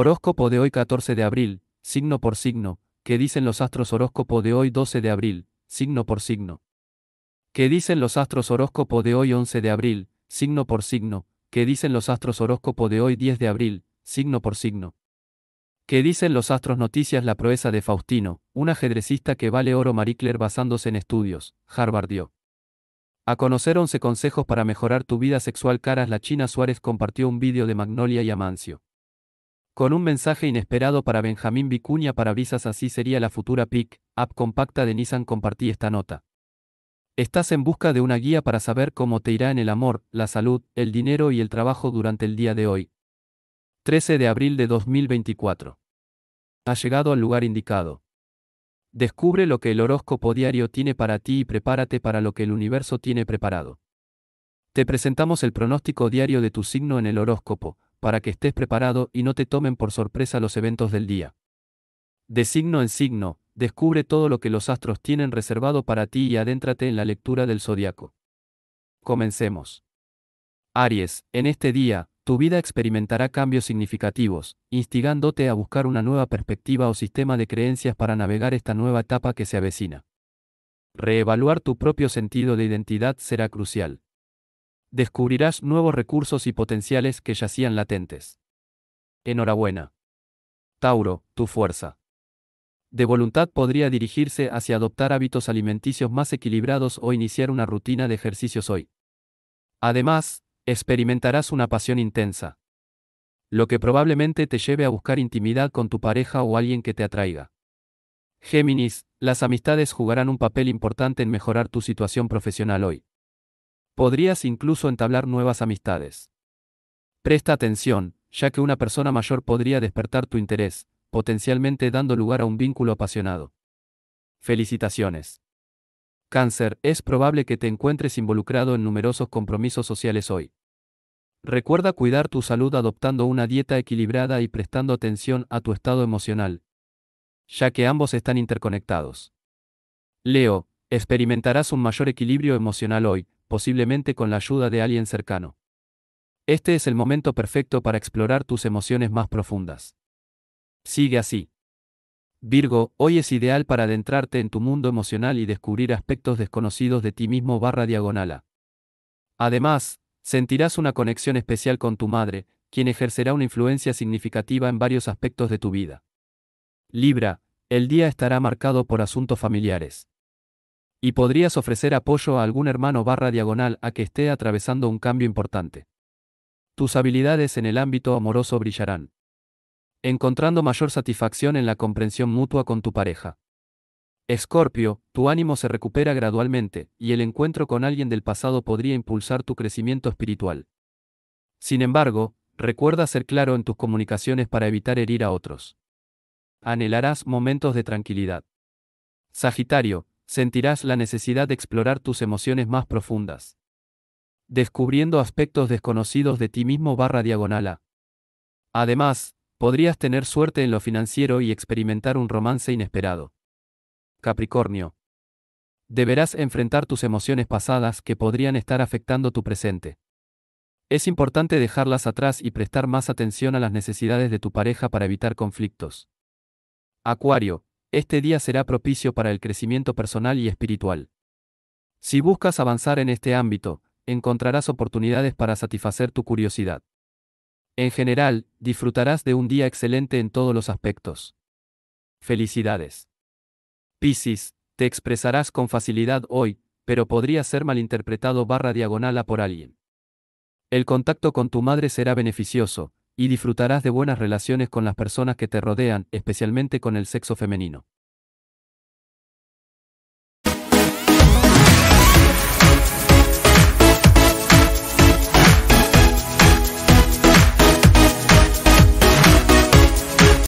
Horóscopo de hoy 14 de abril, signo por signo, ¿qué dicen los astros horóscopo de hoy 12 de abril, signo por signo? ¿Qué dicen los astros horóscopo de hoy 11 de abril, signo por signo? ¿Qué dicen los astros horóscopo de hoy 10 de abril, signo por signo? ¿Qué dicen los astros noticias la proeza de Faustino, un ajedrecista que vale oro Marie basándose en estudios, Harvard dio? A conocer 11 consejos para mejorar tu vida sexual caras la China Suárez compartió un vídeo de Magnolia y Amancio. Con un mensaje inesperado para Benjamín Vicuña para visas así sería la futura PIC, app compacta de Nissan compartí esta nota. Estás en busca de una guía para saber cómo te irá en el amor, la salud, el dinero y el trabajo durante el día de hoy. 13 de abril de 2024. Ha llegado al lugar indicado. Descubre lo que el horóscopo diario tiene para ti y prepárate para lo que el universo tiene preparado. Te presentamos el pronóstico diario de tu signo en el horóscopo, para que estés preparado y no te tomen por sorpresa los eventos del día. De signo en signo, descubre todo lo que los astros tienen reservado para ti y adéntrate en la lectura del zodiaco. Comencemos. Aries, en este día, tu vida experimentará cambios significativos, instigándote a buscar una nueva perspectiva o sistema de creencias para navegar esta nueva etapa que se avecina. Reevaluar tu propio sentido de identidad será crucial descubrirás nuevos recursos y potenciales que yacían latentes. Enhorabuena. Tauro, tu fuerza. De voluntad podría dirigirse hacia adoptar hábitos alimenticios más equilibrados o iniciar una rutina de ejercicios hoy. Además, experimentarás una pasión intensa. Lo que probablemente te lleve a buscar intimidad con tu pareja o alguien que te atraiga. Géminis, las amistades jugarán un papel importante en mejorar tu situación profesional hoy. Podrías incluso entablar nuevas amistades. Presta atención, ya que una persona mayor podría despertar tu interés, potencialmente dando lugar a un vínculo apasionado. Felicitaciones. Cáncer, es probable que te encuentres involucrado en numerosos compromisos sociales hoy. Recuerda cuidar tu salud adoptando una dieta equilibrada y prestando atención a tu estado emocional, ya que ambos están interconectados. Leo, experimentarás un mayor equilibrio emocional hoy, posiblemente con la ayuda de alguien cercano. Este es el momento perfecto para explorar tus emociones más profundas. Sigue así. Virgo, hoy es ideal para adentrarte en tu mundo emocional y descubrir aspectos desconocidos de ti mismo barra diagonala. Además, sentirás una conexión especial con tu madre, quien ejercerá una influencia significativa en varios aspectos de tu vida. Libra, el día estará marcado por asuntos familiares. Y podrías ofrecer apoyo a algún hermano barra diagonal a que esté atravesando un cambio importante. Tus habilidades en el ámbito amoroso brillarán. Encontrando mayor satisfacción en la comprensión mutua con tu pareja. Escorpio, tu ánimo se recupera gradualmente, y el encuentro con alguien del pasado podría impulsar tu crecimiento espiritual. Sin embargo, recuerda ser claro en tus comunicaciones para evitar herir a otros. Anhelarás momentos de tranquilidad. Sagitario, sentirás la necesidad de explorar tus emociones más profundas. Descubriendo aspectos desconocidos de ti mismo barra diagonal Además, podrías tener suerte en lo financiero y experimentar un romance inesperado. Capricornio. Deberás enfrentar tus emociones pasadas que podrían estar afectando tu presente. Es importante dejarlas atrás y prestar más atención a las necesidades de tu pareja para evitar conflictos. Acuario, este día será propicio para el crecimiento personal y espiritual. Si buscas avanzar en este ámbito, encontrarás oportunidades para satisfacer tu curiosidad. En general, disfrutarás de un día excelente en todos los aspectos. Felicidades. Piscis, te expresarás con facilidad hoy, pero podría ser malinterpretado barra diagonal a por alguien. El contacto con tu madre será beneficioso, y disfrutarás de buenas relaciones con las personas que te rodean, especialmente con el sexo femenino.